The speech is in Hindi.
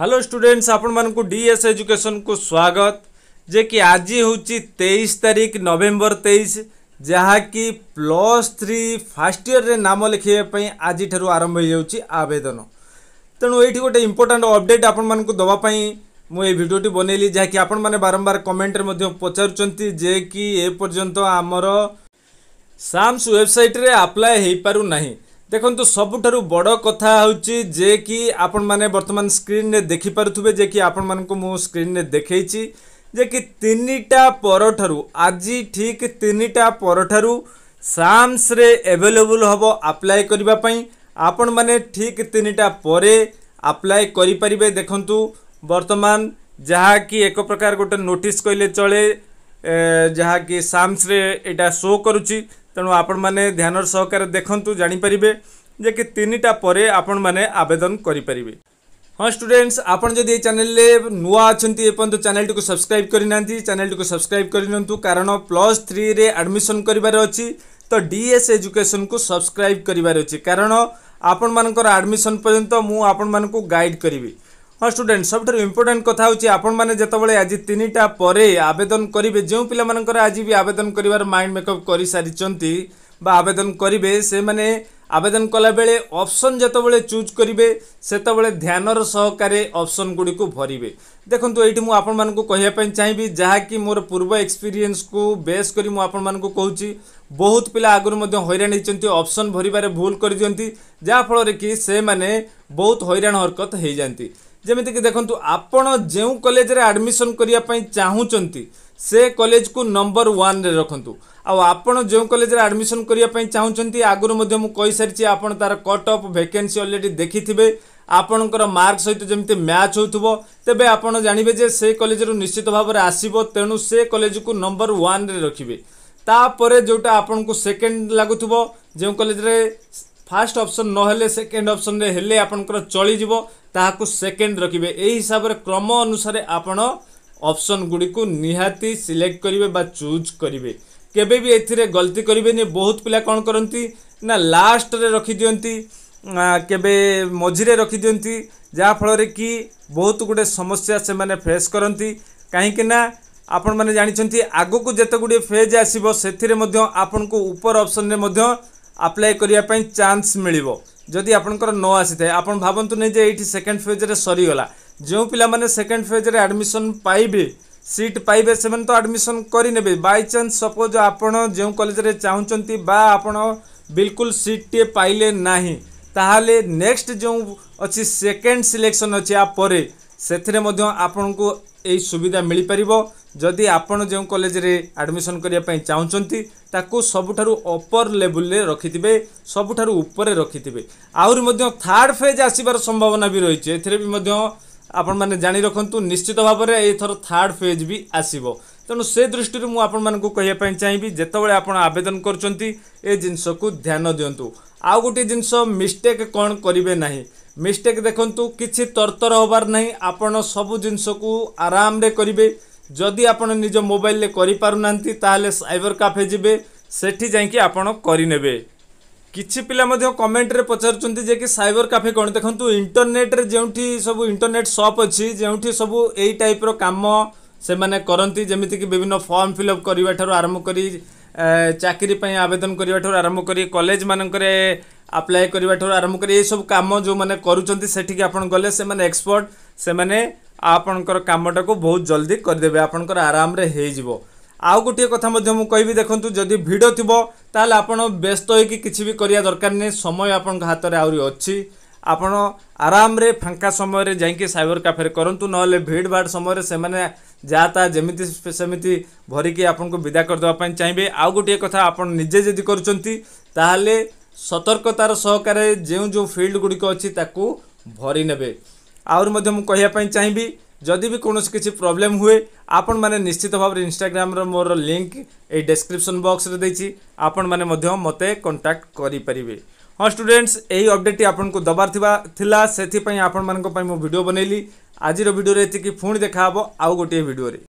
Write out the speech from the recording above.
ହ୍ୟାଲୋ ଷ୍ଟୁଡେଣ୍ଟସ୍ ଆପଣମାନଙ୍କୁ ଡି ଏସ୍ ଏଜୁକେସନକୁ ସ୍ୱାଗତ ଯେ କି ଆଜି ହେଉଛି ତେଇଶ ତାରିଖ ନଭେମ୍ବର ତେଇଶ ଯାହାକି ପ୍ଲସ୍ ଥ୍ରୀ ଫାର୍ଷ୍ଟ ଇୟର୍ରେ ନାମ ଲେଖିବା ପାଇଁ ଆଜିଠାରୁ ଆରମ୍ଭ ହୋଇଯାଉଛି ଆବେଦନ ତେଣୁ ଏଇଠି ଗୋଟେ ଇମ୍ପୋର୍ଟାଣ୍ଟ ଅପଡ଼େଟ୍ ଆପଣମାନଙ୍କୁ ଦେବା ପାଇଁ ମୁଁ ଏଇ ଭିଡ଼ିଓଟି ବନେଇଲି ଯାହାକି ଆପଣମାନେ ବାରମ୍ବାର କମେଣ୍ଟରେ ମଧ୍ୟ ପଚାରୁଛନ୍ତି ଯେ କି ଏପର୍ଯ୍ୟନ୍ତ ଆମର ସାମ୍ସ ୱେବସାଇଟ୍ରେ ଆପ୍ଲାଏ ହୋଇପାରୁନାହିଁ देखो सबुठ बड़ कथा जे कि आपण मैंने वर्तमान स्क्रीन में देखिपे जे कि आपण मानक स्क्रीन में देखी जे कि तीनटा पर आज ठीक तीन टा पर सामस एभेलेबुल हम आप्लाय करने आपण मैने ठीक तीनटा पर आप्लाय करें देखु बर्तमान जहाँकि एक प्रकार गोटे नोटिस कहले चले जहाँकि साम्स यहाँ शो करुच्छी तेणु आपण मैंने ध्यान सहकार देखत जापर जे कि तीनटा पर आपण मैंने आवेदन करें हाँ स्टूडेंट्स आपड़ जदि चेल नुआ अच्छा एपर्त चेल टी सब्सक्राइब करना चेल टी सब्सक्राइब करनी कारण प्लस थ्री एडमिशन करार अच्छी तो डीएस एजुकेशन को सब्सक्राइब करार अच्छी कारण आपण मानर आडमिशन पर्यटन मुझ गाइड करी ହଁ ଷ୍ଟୁଡେଣ୍ଟ ସବୁଠାରୁ ଇମ୍ପୋର୍ଟାଣ୍ଟ କଥା ହେଉଛି ଆପଣମାନେ ଯେତେବେଳେ ଆଜି ତିନିଟା ପରେ ଆବେଦନ କରିବେ ଯେଉଁ ପିଲାମାନଙ୍କର ଆଜି ବି ଆବେଦନ କରିବାର ମାଇଣ୍ଡ ମେକଅପ୍ କରିସାରିଛନ୍ତି বা আবেদন করিবে সে মানে আবেদন কলাবেলে অপসন যেতবে চুজ করবে সেতবে ধ্যানর সহকারে অপসন গুড়ি ভরবে দেখুন এইটি মু আপনার কহা চাইবি যা কি মোর পূর্ব এক্সপিরিয়েন্স কু বেস করে মু আপনার কৌছি ବହୁତ ପିଲା ଆଗରୁ ମଧ୍ୟ ହଇରାଣ ହେଇଛନ୍ତି ଅପସନ୍ ଭରିବାରେ ଭୁଲ କରିଦିଅନ୍ତି ଯାହାଫଳରେ କି ସେମାନେ ବହୁତ ହଇରାଣ ହରକତ ହେଇଯାନ୍ତି ଯେମିତିକି ଦେଖନ୍ତୁ ଆପଣ ଯେଉଁ କଲେଜରେ ଆଡ଼ମିସନ୍ କରିବା ପାଇଁ ଚାହୁଁଛନ୍ତି ସେ କଲେଜକୁ ନମ୍ବର ୱାନ୍ରେ ରଖନ୍ତୁ ଆଉ ଆପଣ ଯେଉଁ କଲେଜରେ ଆଡ଼ମିସନ୍ କରିବା ପାଇଁ ଚାହୁଁଛନ୍ତି ଆଗରୁ ମଧ୍ୟ ମୁଁ କହିସାରିଛି ଆପଣ ତା'ର କଟ୍ ଅଫ୍ ଭେକେନ୍ସି ଅଲରେଡ଼ି ଦେଖିଥିବେ ଆପଣଙ୍କର ମାର୍କ ସହିତ ଯେମିତି ମ୍ୟାଚ୍ ହେଉଥିବ ତେବେ ଆପଣ ଜାଣିବେ ଯେ ସେ କଲେଜରୁ ନିଶ୍ଚିତ ଭାବରେ ଆସିବ ତେଣୁ ସେ କଲେଜକୁ ନମ୍ବର ୱାନ୍ରେ ରଖିବେ ତାପରେ ଯେଉଁଟା ଆପଣଙ୍କୁ ସେକେଣ୍ଡ ଲାଗୁଥିବ ଯେଉଁ କଲେଜରେ फास्ट ऑप्शन नहले सेकेंड ऑप्शन रे हेले आपनकर सेकेंड रखिए एही हिसाब से क्रम अनुसार आपन अपसन गुडी को निहाती सिलेक्ट करिवे बा चूज करिवे केबे भी गलती करिवे बहुत पिला कौन करंती ना लास्ट रे रखि दियंती केबे मझी रे रखि जा फळ बहुत गुडे समस्या से मैंने फेस करती कहीं कि ना आपन आग को जेते गुडी फेज आसीबो सेथिरे ऊपर ऑप्शन रे आप्लाय करने चान्स मिल जदि आप न आसी थाए आप भावतु नहीं जी सेकेंड फेज रे सरीगला जो पाने सेकेंड फेज रे एडमिशन पाइबे सीट पाइबे से तो आडमिशन करे बै चान्स सपोज आपड़ जो कलेज चाहूँ बिल्कुल सीट टे पाइले ना तेल नेक्स्ट जो अच्छी सेकेंड सिलेक्शन अच्छे आप सुविधा मिल पार ଯଦି ଆପଣ ଯେଉଁ କଲେଜରେ ଆଡ଼ମିସନ୍ କରିବା ପାଇଁ ଚାହୁଁଛନ୍ତି ତାକୁ ସବୁଠାରୁ ଅପର ଲେବୁଲରେ ରଖିଥିବେ ସବୁଠାରୁ ଉପରେ ରଖିଥିବେ ଆହୁରି ମଧ୍ୟ ଥାର୍ଡ଼ ଫେଜ୍ ଆସିବାର ସମ୍ଭାବନା ବି ରହିଛି ଏଥିରେ ବି ମଧ୍ୟ ଆପଣମାନେ ଜାଣି ରଖନ୍ତୁ ନିଶ୍ଚିତ ଭାବରେ ଏଥର ଥାର୍ଡ଼ ଫେଜ୍ ବି ଆସିବ ତେଣୁ ସେ ଦୃଷ୍ଟିରୁ ମୁଁ ଆପଣମାନଙ୍କୁ କହିବା ପାଇଁ ଚାହିଁବି ଯେତେବେଳେ ଆପଣ ଆବେଦନ କରୁଛନ୍ତି ଏ ଜିନିଷକୁ ଧ୍ୟାନ ଦିଅନ୍ତୁ ଆଉ ଗୋଟିଏ ଜିନିଷ ମିଷ୍ଟେକ୍ କ'ଣ କରିବେ ନାହିଁ ମିଷ୍ଟେକ୍ ଦେଖନ୍ତୁ କିଛି ତରତର ହେବାର ନାହିଁ ଆପଣ ସବୁ ଜିନିଷକୁ ଆରାମରେ କରିବେ ଯଦି ଆପଣ ନିଜ ମୋବାଇଲରେ କରିପାରୁନାହାନ୍ତି ତାହେଲେ ସାଇବର କାଫେ ଯିବେ ସେଠି ଯାଇକି ଆପଣ କରିନେବେ କିଛି ପିଲା ମଧ୍ୟ କମେଣ୍ଟରେ ପଚାରୁଛନ୍ତି ଯେ କି ସାଇବର କାଫେ କ'ଣ ଦେଖନ୍ତୁ ଇଣ୍ଟରନେଟ୍ରେ ଯେଉଁଠି ସବୁ ଇଣ୍ଟରନେଟ୍ ସପ୍ ଅଛି ଯେଉଁଠି ସବୁ ଏଇ ଟାଇପ୍ର କାମ ସେମାନେ କରନ୍ତି ଯେମିତିକି ବିଭିନ୍ନ ଫର୍ମ ଫିଲ୍ଅପ୍ କରିବା ଠାରୁ ଆରମ୍ଭ କରି ଚାକିରି ପାଇଁ ଆବେଦନ କରିବା ଠାରୁ ଆରମ୍ଭ କରି କଲେଜମାନଙ୍କରେ ଆପ୍ଲାଏ କରିବା ଠାରୁ ଆରମ୍ଭ କରି ଏଇସବୁ କାମ ଯେଉଁମାନେ କରୁଛନ୍ତି ସେଠିକି ଆପଣ ଗଲେ ସେମାନେ ଏକ୍ସପର୍ଟ ସେମାନେ ଆପଣଙ୍କର କାମଟାକୁ ବହୁତ ଜଲ୍ଦି କରିଦେବେ ଆପଣଙ୍କର ଆରାମରେ ହୋଇଯିବ ଆଉ ଗୋଟିଏ କଥା ମଧ୍ୟ ମୁଁ କହିବି ଦେଖନ୍ତୁ ଯଦି ଭିଡ଼ ଥିବ ତାହେଲେ ଆପଣ ବ୍ୟସ୍ତ ହୋଇକି କିଛି ବି କରିବା ଦରକାର ନାହିଁ ସମୟ ଆପଣଙ୍କ ହାତରେ ଆହୁରି ଅଛି ଆପଣ ଆରାମରେ ଫାଙ୍କା ସମୟରେ ଯାଇକି ସାଇବର କାଫେରେ କରନ୍ତୁ ନହେଲେ ଭିଡ଼ ଭାଡ଼ ସମୟରେ ସେମାନେ ଯାହା ତାହା ଯେମିତି ସେମିତି ଭରିକି ଆପଣଙ୍କୁ ବିଦା କରିଦେବା ପାଇଁ ଚାହିଁବେ ଆଉ ଗୋଟିଏ କଥା ଆପଣ ନିଜେ ଯଦି କରୁଛନ୍ତି ତାହେଲେ ସତର୍କତାର ସହକାରେ ଯେଉଁ ଯେଉଁ ଫିଲ୍ଡ ଗୁଡ଼ିକ ଅଛି ତାକୁ ଭରି ନେବେ आहरी कहवाई चाहिए जदि भी कौन किसी प्रोब्लेम हुए आपण मैंने निश्चित भाव इनग्राम मोर लिंक ये डेस्क्रिपन बक्स आपण मैंने मत कंटाक्ट करें हाँ स्टूडेंट्स यही अपडेट आपको दबार से आपण मैं मुझे भिड बनैली आज भिडे ये पुणी देखा आउ गोटे भिडे